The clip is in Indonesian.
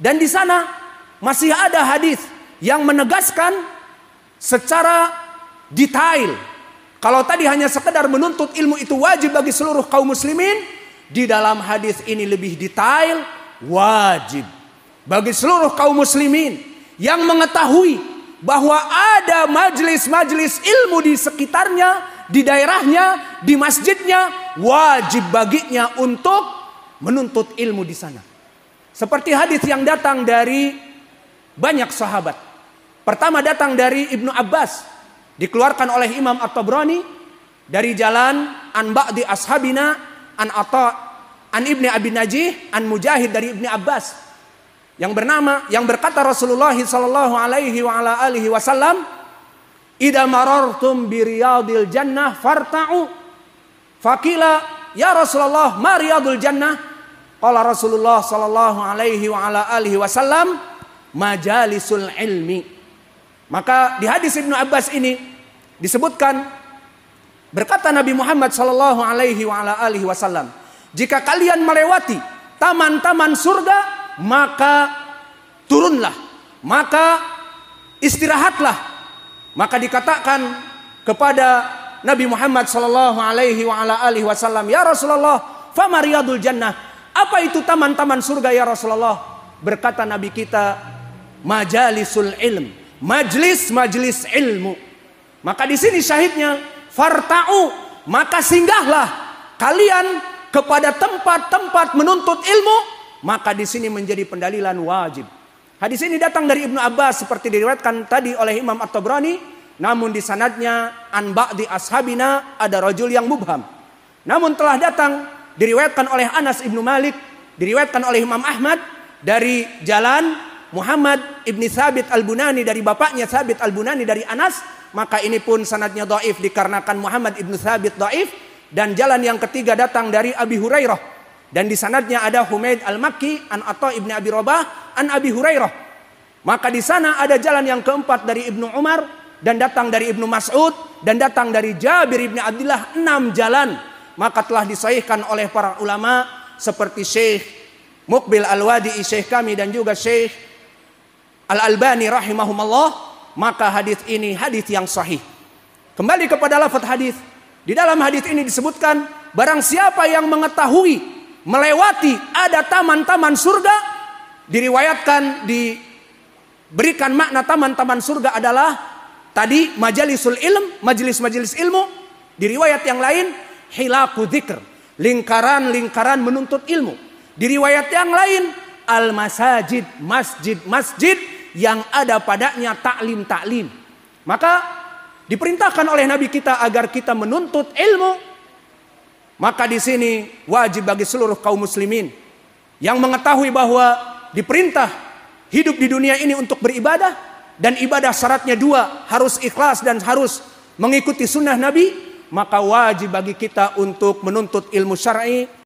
Dan di sana masih ada hadis yang menegaskan secara detail. Kalau tadi hanya sekedar menuntut ilmu itu wajib bagi seluruh kaum muslimin, di dalam hadis ini lebih detail wajib bagi seluruh kaum muslimin yang mengetahui bahwa ada majelis-majelis ilmu di sekitarnya, di daerahnya, di masjidnya, wajib baginya untuk menuntut ilmu di sana. Seperti hadis yang datang dari banyak sahabat. Pertama datang dari Ibnu Abbas, dikeluarkan oleh Imam At-Tabrani dari jalan an ba'di ashabina an ata an ibni Abi Najih an Mujahid dari Ibnu Abbas yang bernama yang berkata Rasulullah sallallahu alaihi wa ala alihi wasallam Ida marartum bi jannah farta'u. Fakila ya Rasulullah ma riyadul jannah? Qala Rasulullah sallallahu alaihi wa ala alihi wasallam majalisul ilmi. Maka di hadis Ibnu Abbas ini disebutkan berkata Nabi Muhammad sallallahu alaihi wa ala alihi wasallam, "Jika kalian melewati taman-taman surga, maka turunlah, maka istirahatlah." Maka dikatakan kepada Nabi Muhammad sallallahu alaihi wa ala alihi wasallam, "Ya Rasulullah, famariyadul jannah?" Apa itu taman-taman surga ya Rasulullah? Berkata Nabi kita, majalisul ilm. Majlis-majlis ilmu. Maka di sini syahidnya, farta'u. Maka singgahlah kalian kepada tempat-tempat menuntut ilmu. Maka di sini menjadi pendalilan wajib. Hadis ini datang dari Ibnu Abbas seperti diriwayatkan tadi oleh Imam At-Tabrani, namun di sanadnya an di ashabina ada rojul yang mubham. Namun telah datang diriwayatkan oleh Anas ibnu Malik, diriwayatkan oleh Imam Ahmad dari jalan Muhammad ibni Sabit al Bunani dari bapaknya Sabit al Bunani dari Anas, maka ini pun sanadnya doif dikarenakan Muhammad ibnu Sabit doif dan jalan yang ketiga datang dari Abi Hurairah dan di sanadnya ada Humaid al maki an Atha ibni Abi Robah an Abi Hurairah. Maka di sana ada jalan yang keempat dari Ibnu Umar dan datang dari Ibnu Mas'ud dan datang dari Jabir ibni Abdullah enam jalan maka telah disahihkan oleh para ulama seperti Syekh Mukbil Al-Wadi Syekh kami dan juga Syekh Al-Albani rahimahumallah maka hadis ini hadis yang sahih. Kembali kepada lafaz hadis. Di dalam hadis ini disebutkan barang siapa yang mengetahui melewati ada taman-taman surga diriwayatkan diberikan makna taman-taman surga adalah tadi majelisul ilm, majelis-majelis ilmu. Di riwayat yang lain hilaku dzikr, lingkaran-lingkaran menuntut ilmu. Di riwayat yang lain al masajid, masjid-masjid yang ada padanya taklim-taklim. Maka diperintahkan oleh nabi kita agar kita menuntut ilmu. Maka di sini wajib bagi seluruh kaum muslimin yang mengetahui bahwa diperintah hidup di dunia ini untuk beribadah dan ibadah syaratnya dua, harus ikhlas dan harus mengikuti sunnah Nabi maka wajib bagi kita untuk menuntut ilmu syar'i